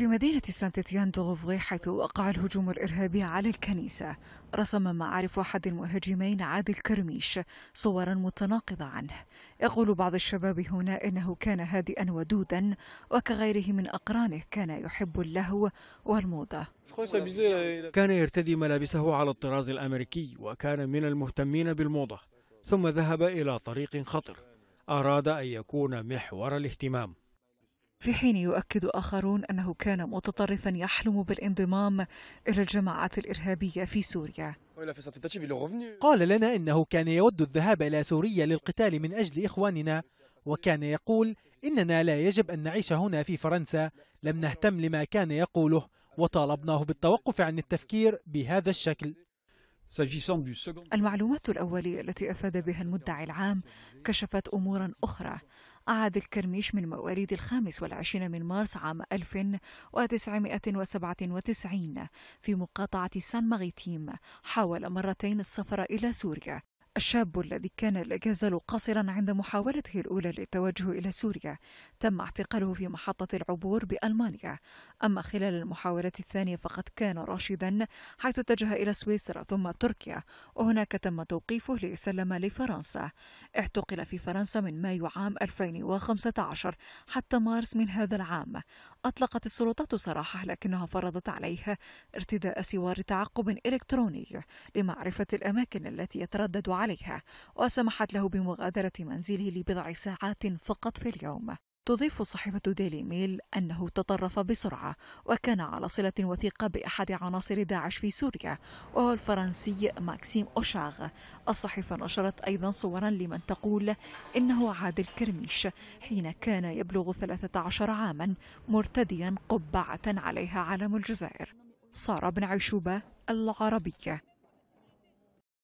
في مدينة سانتيتيان دوغوفغي حيث وقع الهجوم الإرهابي على الكنيسة رسم معارف أحد المهاجمين عادل كرميش صورا متناقضة عنه يقول بعض الشباب هنا إنه كان هادئا ودودا وكغيره من أقرانه كان يحب اللهو والموضة كان يرتدي ملابسه على الطراز الأمريكي وكان من المهتمين بالموضة ثم ذهب إلى طريق خطر أراد أن يكون محور الاهتمام في حين يؤكد آخرون أنه كان متطرفا يحلم بالانضمام إلى الجماعات الإرهابية في سوريا قال لنا إنه كان يود الذهاب إلى سوريا للقتال من أجل إخواننا وكان يقول إننا لا يجب أن نعيش هنا في فرنسا لم نهتم لما كان يقوله وطالبناه بالتوقف عن التفكير بهذا الشكل المعلومات الأولية التي أفاد بها المدعي العام كشفت أمورا أخرى أعاد الكرميش من مواليد الخامس والعشرين من مارس عام 1997 في مقاطعة سان ماغيتيم حاول مرتين السفر إلى سوريا الشاب الذي كان لا يزال قاصرا عند محاولته الأولى للتوجه إلى سوريا تم اعتقاله في محطة العبور بألمانيا أما خلال المحاولة الثانية فقد كان راشدا حيث اتجه إلى سويسرا ثم تركيا وهناك تم توقيفه ليسلم لفرنسا اعتقل في فرنسا من مايو عام 2015 حتى مارس من هذا العام أطلقت السلطات سراحه لكنها فرضت عليه ارتداء سوار تعقب إلكتروني لمعرفة الأماكن التي يتردد عليها وسمحت له بمغادرة منزله لبضع ساعات فقط في اليوم تضيف صحيفة ديلي ميل أنه تطرف بسرعة وكان على صلة وثيقة بأحد عناصر داعش في سوريا وهو الفرنسي ماكسيم أوشاغ الصحيفة نشرت أيضا صورا لمن تقول إنه عادل كرميش حين كان يبلغ 13 عاما مرتديا قبعة عليها علم الجزائر صار ابن عشوبة العربية